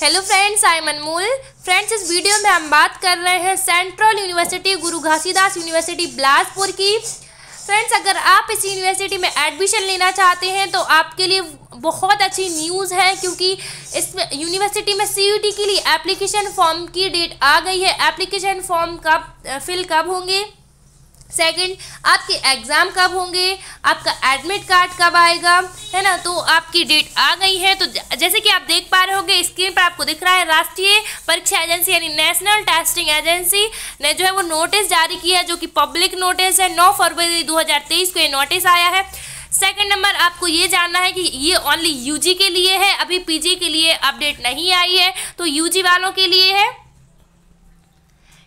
hello friends I मनमूल friends इस video में हम बात कर रहे हैं सेंट्रल यूनिवर्सिटी गुरु घासीदास यूनिवर्सिटी बिलासपुर की फ्रेंड्स अगर आप इस यूनिवर्सिटी में एडमिशन लेना चाहते हैं तो आपके लिए बहुत अच्छी न्यूज़ है क्योंकि इस यूनिवर्सिटी में सी के लिए एप्लीकेशन फॉर्म की डेट आ गई है एप्लीकेशन फॉर्म कब फिल कब होंगे सेकंड आपके एग्ज़ाम कब होंगे आपका एडमिट कार्ड कब आएगा है ना तो आपकी डेट आ गई है तो जैसे कि आप देख पा रहे होंगे स्क्रीन पर आपको दिख रहा है राष्ट्रीय परीक्षा एजेंसी यानी नेशनल टेस्टिंग एजेंसी ने जो है वो नोटिस जारी किया है जो कि पब्लिक नोटिस है नौ फरवरी 2023 को ये नोटिस आया है सेकेंड नंबर आपको ये जानना है कि ये ओनली यूजी के लिए है अभी पीजी के लिए अपडेट नहीं आई है तो यूजी वालों के लिए है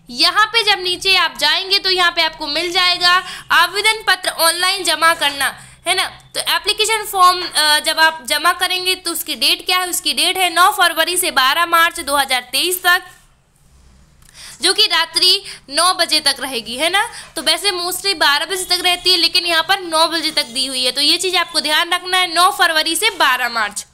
यहाँ पे जब नीचे आप जाएंगे तो यहाँ पे आपको मिल जाएगा आवेदन पत्र ऑनलाइन जमा करना है ना तो एप्लीकेशन फॉर्म जब आप जमा करेंगे तो उसकी डेट क्या है उसकी डेट है 9 फरवरी से 12 मार्च 2023 तक जो कि रात्रि 9 बजे तक रहेगी है ना तो वैसे मोस्टली 12 बजे तक रहती है लेकिन यहाँ पर 9 बजे तक दी हुई है तो ये चीज़ आपको ध्यान रखना है 9 फरवरी से 12 मार्च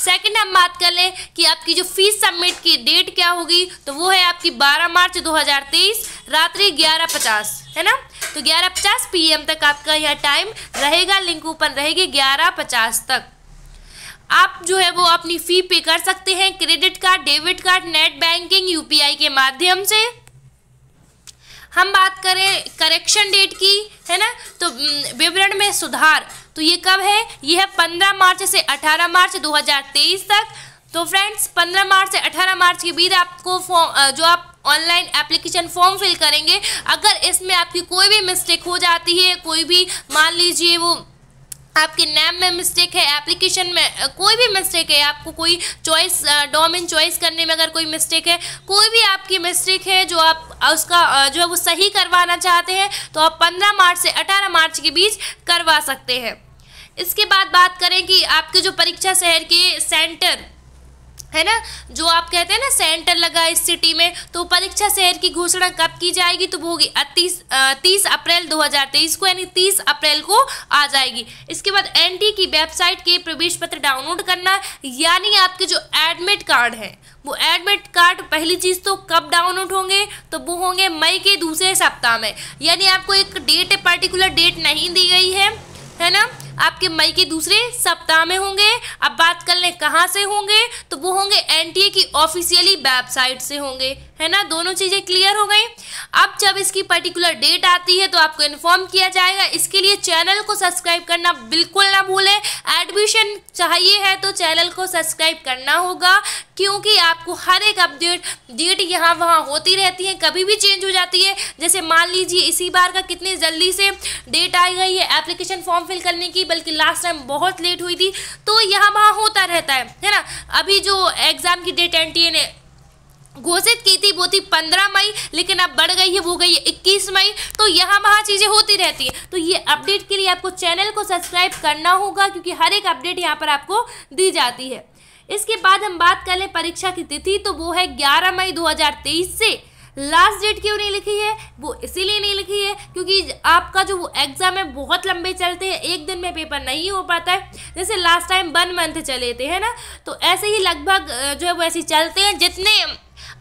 सेकंड हम बात कर लें कि आपकी जो फीस सबमिट की डेट क्या होगी तो वो है आपकी 12 मार्च 2023 रात्रि 11:50 है ना तो 11:50 पीएम तक आपका यह टाइम रहेगा लिंक ओपन रहेगी 11:50 तक आप जो है वो अपनी फ़ी पे कर सकते हैं credit card debit card net banking यू के माध्यम से हम बात करें करेक्शन डेट की है ना तो विवरण में सुधार तो ये कब है ये है पंद्रह मार्च से अठारह मार्च 2023 तक तो फ्रेंड्स 15 मार्च से 18 मार्च के बीच आपको जो आप ऑनलाइन एप्लीकेशन फॉर्म फिल करेंगे अगर इसमें आपकी कोई भी मिस्टेक हो जाती है कोई भी मान लीजिए वो आपके नेम में मिस्टेक है एप्लीकेशन में कोई भी मिस्टेक है आपको कोई चॉइस डोमेन चॉइस करने में अगर कोई मिस्टेक है कोई भी आपकी मिस्टेक है जो आप उसका जो है वो सही करवाना चाहते हैं तो आप 15 मार्च से 18 मार्च के बीच करवा सकते हैं इसके बाद बात करें कि आपके जो परीक्षा शहर के सेंटर है ना जो आप कहते हैं ना सेंटर लगा इस सिटी में तो परीक्षा शहर की घोषणा कब की जाएगी तो वो होगी तीस तीस अप्रैल 2023 को यानी तीस अप्रैल को आ जाएगी इसके बाद एनटी की वेबसाइट के प्रवेश पत्र डाउनलोड करना यानी आपके जो एडमिट कार्ड है वो एडमिट कार्ड पहली चीज़ तो कब डाउनलोड होंगे तो वो होंगे मई के दूसरे सप्ताह में यानी आपको एक डेट पर्टिकुलर डेट नहीं दी गई है है ना आपके मई के दूसरे सप्ताह में होंगे अब बात कर लें कहाँ से होंगे तो वो होंगे एनटीए की ऑफिशियली वेबसाइट से होंगे है ना दोनों चीज़ें क्लियर हो गई अब जब इसकी पर्टिकुलर डेट आती है तो आपको इन्फॉर्म किया जाएगा इसके लिए चैनल को सब्सक्राइब करना बिल्कुल ना भूलें एडमिशन चाहिए है तो चैनल को सब्सक्राइब करना होगा क्योंकि आपको हर एक अपडेट डेट यहाँ वहाँ होती रहती है कभी भी चेंज हो जाती है जैसे मान लीजिए इसी बार का कितनी जल्दी से डेट आई गई है एप्लीकेशन फॉर्म फिल करने की बल्कि लास्ट टाइम बहुत लेट हुई थी तो यहाँ वहाँ होता रहता है है ना अभी जो एग्ज़ाम की डेट एन ने घोषित की थी वो थी 15 मई लेकिन अब बढ़ गई है वो गई है 21 मई तो यहाँ वहाँ चीज़ें होती रहती हैं तो ये अपडेट के लिए आपको चैनल को सब्सक्राइब करना होगा क्योंकि हर एक अपडेट यहाँ पर आपको दी जाती है इसके बाद हम बात कर लें परीक्षा की तिथि तो वो है 11 मई 2023 से लास्ट डेट क्यों नहीं लिखी है वो इसीलिए नहीं लिखी है क्योंकि आपका जो वो एग्ज़ाम है बहुत लंबे चलते हैं एक दिन में पेपर नहीं हो पाता है जैसे लास्ट टाइम वन मंथ चले थे है ना तो ऐसे ही लगभग जो है वो ऐसे चलते हैं जितने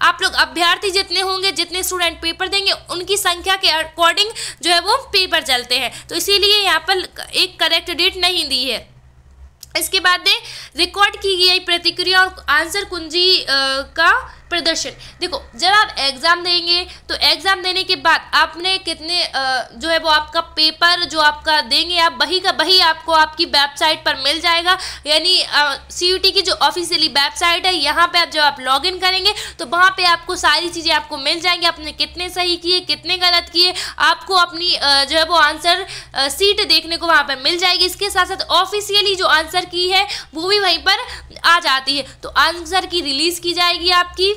आप लोग अभ्यर्थी जितने होंगे जितने स्टूडेंट पेपर देंगे उनकी संख्या के अकॉर्डिंग जो है वो पेपर चलते हैं तो इसीलिए यहाँ पर एक करेक्ट डेट नहीं दी है इसके बाद रिकॉर्ड की गई प्रतिक्रिया और आंसर कुंजी आ, का प्रदर्शन देखो जब आप एग्ज़ाम देंगे तो एग्ज़ाम देने के बाद आपने कितने जो है वो आपका पेपर जो आपका देंगे आप वही का वही आपको आपकी वेबसाइट पर मिल जाएगा यानी सी की जो ऑफिशियली वेबसाइट है यहाँ पर आप जब आप लॉग इन करेंगे तो वहाँ पर आपको सारी चीज़ें आपको मिल जाएंगी आपने कितने सही किए कितने गलत किए आपको अपनी जो है वो आंसर सीट देखने को वहाँ पर मिल जाएगी इसके साथ साथ ऑफिशियली जो आंसर की है वो भी वहीं पर आ जाती है तो आंसर की रिलीज़ की जाएगी आपकी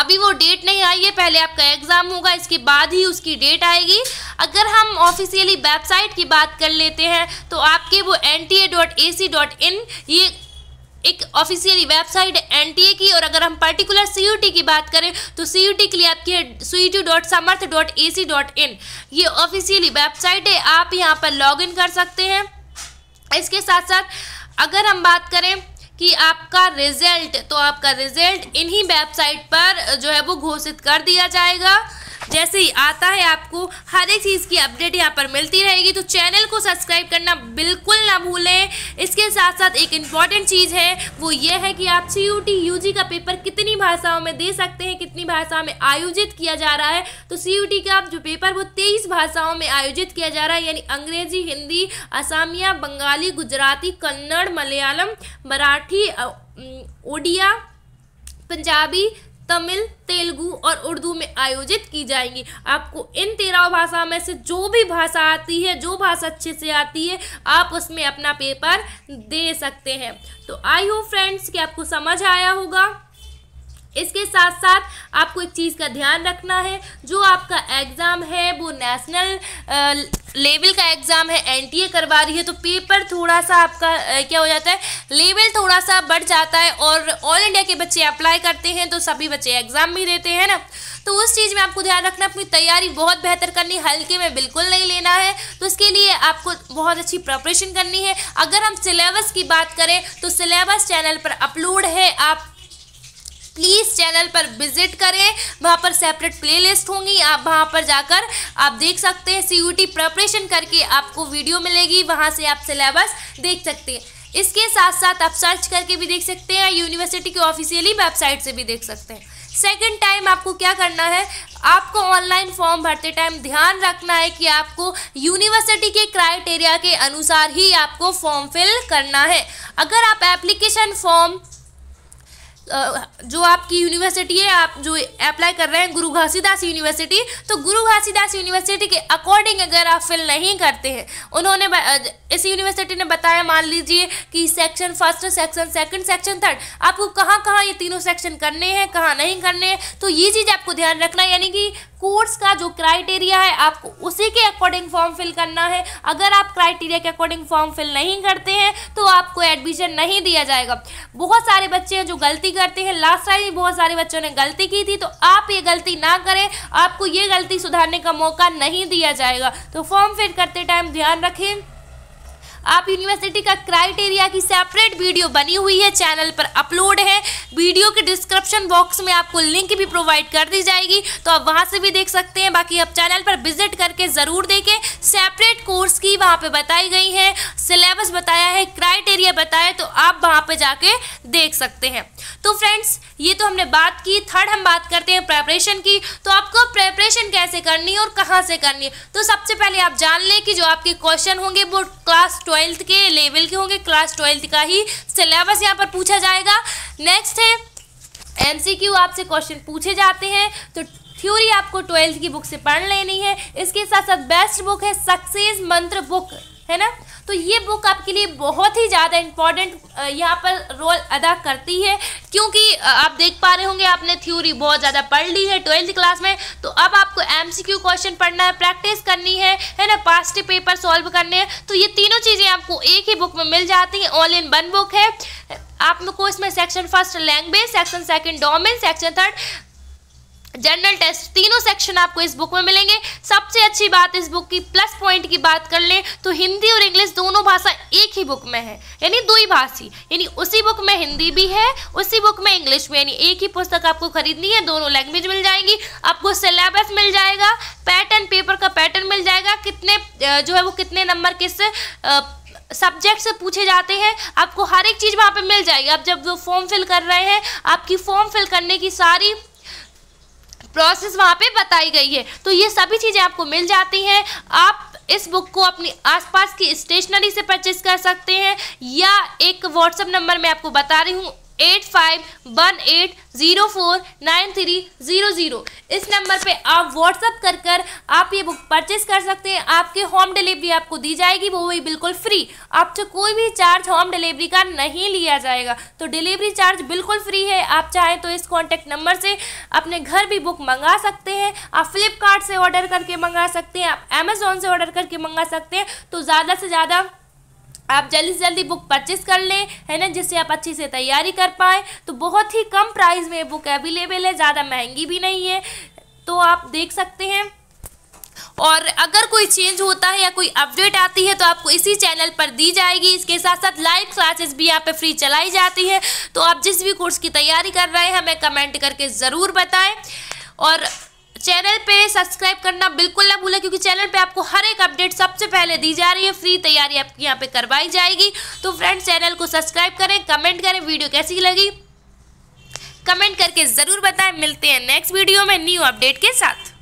अभी वो डेट नहीं आई है पहले आपका एग्ज़ाम होगा इसके बाद ही उसकी डेट आएगी अगर हम ऑफिशियली वेबसाइट की बात कर लेते हैं तो आपके वो N T A dot A C dot in ये एक ऑफिशियली वेबसाइट है एन की और अगर हम पर्टिकुलर सी की बात करें तो सी के लिए आपकी है C U dot Samarth dot A C dot in ये ऑफिशियली वेबसाइट है आप यहाँ पर लॉग इन कर सकते हैं इसके साथ साथ अगर हम बात करें कि आपका रिजल्ट तो आपका रिजल्ट इन्हीं वेबसाइट पर जो है वो घोषित कर दिया जाएगा जैसे ही आता है आपको हर एक चीज़ की अपडेट यहाँ पर मिलती रहेगी तो चैनल को सब्सक्राइब करना बिल्कुल ना भूलें इसके साथ साथ एक इम्पॉर्टेंट चीज़ है वो ये है कि आप C U T U G का पेपर कितनी भाषाओं में दे सकते हैं कितनी भाषा में आयोजित किया जा रहा है तो सी यू टी का जो पेपर वो तेईस भाषाओं में आयोजित किया जा रहा है यानी अंग्रेजी हिंदी असामिया बंगाली गुजराती कन्नड़ मलयालम मराठी ओडिया पंजाबी तमिल तेलुगु और उर्दू में आयोजित की जाएंगी आपको इन तेरह भाषा में से जो भी भाषा आती है जो भाषा अच्छे से आती है आप उसमें अपना पेपर दे सकते हैं तो आई होप फ्रेंड्स कि आपको समझ आया होगा इसके साथ साथ आपको एक चीज़ का ध्यान रखना है जो आपका एग्ज़ाम है वो नेशनल लेवल का एग्ज़ाम है एनटीए करवा रही है तो पेपर थोड़ा सा आपका आ, क्या हो जाता है लेवल थोड़ा सा बढ़ जाता है और ऑल इंडिया के बच्चे अप्लाई करते हैं तो सभी बच्चे एग्ज़ाम भी देते हैं ना तो उस चीज़ में आपको ध्यान रखना अपनी तैयारी बहुत बेहतर करनी हल्के में बिल्कुल नहीं लेना है तो इसके लिए आपको बहुत अच्छी प्रपरेशन करनी है अगर हम सिलेबस की बात करें तो सिलेबस चैनल पर अपलोड है आप प्लीज़ चैनल पर विजिट करें वहाँ पर सेपरेट प्लेलिस्ट होंगी आप वहाँ पर जाकर आप देख सकते हैं सी प्रिपरेशन करके आपको वीडियो मिलेगी वहाँ से आप सिलेबस देख सकते हैं इसके साथ साथ आप सर्च करके भी देख सकते हैं यूनिवर्सिटी की ऑफिशियली वेबसाइट से भी देख सकते हैं सेकेंड टाइम आपको क्या करना है आपको ऑनलाइन फॉर्म भरते टाइम ध्यान रखना है कि आपको यूनिवर्सिटी के क्राइटेरिया के अनुसार ही आपको फॉर्म फिल करना है अगर आप एप्लीकेशन फॉर्म जो आपकी यूनिवर्सिटी है आप जो अप्लाई कर रहे हैं गुरु घासीदास यूनिवर्सिटी तो गुरु घासीदास यूनिवर्सिटी के अकॉर्डिंग अगर आप फिल नहीं करते हैं उन्होंने इस यूनिवर्सिटी ने बताया मान लीजिए कि section first section second section third आपको कहाँ कहाँ ये तीनों सेक्शन करने हैं कहाँ नहीं करने हैं तो ये चीज़ आपको ध्यान रखना यानी कि कोर्स का जो क्राइटेरिया है आपको उसी के अकॉर्डिंग फॉर्म फिल करना है अगर आप क्राइटेरिया के अकॉर्डिंग फॉर्म फिल नहीं करते हैं तो आपको एडमिशन नहीं दिया जाएगा बहुत सारे बच्चे हैं जो गलती करते हैं लास्ट टाइम भी बहुत सारे बच्चों ने गलती की थी तो आप ये गलती ना करें आपको ये गलती सुधारने का मौका नहीं दिया जाएगा तो फॉर्म फिल करते टाइम ध्यान रखें आप यूनिवर्सिटी का क्राइटेरिया की सेपरेट वीडियो बनी हुई है चैनल पर अपलोड है वीडियो के डिस्क्रिप्शन बॉक्स में आपको लिंक भी प्रोवाइड कर दी जाएगी तो आप वहां से भी देख सकते हैं बाकी आप चैनल पर विजिट करके ज़रूर देखें सेपरेट कोर्स की वहाँ पर बताई गई है सिलेबस बताया है क्राइटेरिया बताया तो आप वहां पर जाके देख सकते हैं तो फ्रेंड्स ये तो हमने बात की थर्ड हम बात करते हैं प्रेपरेशन की तो आपको प्रेपरेशन कैसे करनी है और कहाँ से करनी है तो सबसे पहले आप जान लें कि जो आपके क्वेश्चन होंगे वो क्लास ट्वेल्व ट्वेल्थ के लेवल के होंगे क्लास ट्वेल्थ का ही सिलेबस यहाँ पर पूछा जाएगा नेक्स्ट है एमसीक्यू आपसे क्वेश्चन पूछे जाते हैं तो थ्योरी आपको ट्वेल्थ की बुक से पढ़ लेनी है इसके साथ साथ बेस्ट बुक है सक्सेस मंत्र बुक है ना तो ये बुक आपके लिए बहुत ही ज़्यादा इम्पॉर्टेंट यहाँ पर रोल अदा करती है क्योंकि आप देख पा रहे होंगे आपने थ्योरी बहुत ज़्यादा पढ़ ली है ट्वेल्थ क्लास में तो अब आपको एमसीक्यू क्वेश्चन पढ़ना है प्रैक्टिस करनी है है ना पास्ट पेपर सॉल्व करने हैं तो ये तीनों चीज़ें आपको एक ही बुक में मिल जाती हैं ऑल इन वन बुक है आपको इसमें section first language section second domain section third general test तीनों सेक्शन आपको इस बुक में मिलेंगे सबसे अच्छी बात इस बुक की प्लस पॉइंट की बात कर लें तो हिंदी और इंग्लिश दोनों भाषा एक ही बुक में है यानी दो ही भाषी यानी उसी बुक में हिंदी भी है उसी बुक में इंग्लिश भी यानी एक ही पुस्तक आपको खरीदनी है दोनों लैंग्वेज मिल जाएंगी आपको सिलेबस मिल जाएगा पैटर्न पेपर का पैटर्न मिल जाएगा कितने जो है वो कितने नंबर किस सब्जेक्ट से पूछे जाते हैं आपको हर एक चीज़ वहाँ पे मिल जाएगी आप जब वो फॉर्म फिल कर रहे हैं आपकी फॉर्म फिल करने की सारी प्रोसेस वहाँ पे बताई गई है तो ये सभी चीज़ें आपको मिल जाती हैं आप इस बुक को अपने आसपास की स्टेशनरी से परचेज कर सकते हैं या एक व्हाट्सअप नंबर मैं आपको बता रही हूँ eight five one eight zero four nine three zero zero इस नंबर पे आप व्हाट्सअप कर कर आप ये बुक परचेस कर सकते हैं आपके होम डिलीवरी आपको दी जाएगी वो भी बिल्कुल फ्री आपसे कोई भी चार्ज होम डिलीवरी का नहीं लिया जाएगा तो डिलीवरी चार्ज बिल्कुल फ्री है आप चाहें तो इस कॉन्टैक्ट नंबर से अपने घर भी बुक मंगा सकते हैं आप फ्लिपकार्ट से ऑर्डर करके मंगा सकते हैं आप अमेज़ोन से ऑर्डर करके मंगा सकते हैं तो ज़्यादा से ज़्यादा आप जल्दी से जल्दी बुक परचेस कर लें है ना जिससे आप अच्छी से तैयारी कर पाए तो बहुत ही कम प्राइस में बुक अवेलेबल है ज़्यादा महंगी भी नहीं है तो आप देख सकते हैं और अगर कोई चेंज होता है या कोई अपडेट आती है तो आपको इसी चैनल पर दी जाएगी इसके साथ साथ लाइव क्लासेस भी यहाँ पे फ्री चलाई जाती है तो आप जिस भी कोर्स की तैयारी कर रहे हैं हमें कमेंट करके ज़रूर बताएं और चैनल पे सब्सक्राइब करना बिल्कुल ना भूले क्योंकि चैनल पे आपको हर एक अपडेट सबसे पहले दी जा रही है फ्री तैयारी आपकी यहाँ पे करवाई जाएगी तो फ्रेंड्स चैनल को सब्सक्राइब करें कमेंट करें वीडियो कैसी लगी कमेंट करके ज़रूर बताएं मिलते हैं नेक्स्ट वीडियो में न्यू अपडेट के साथ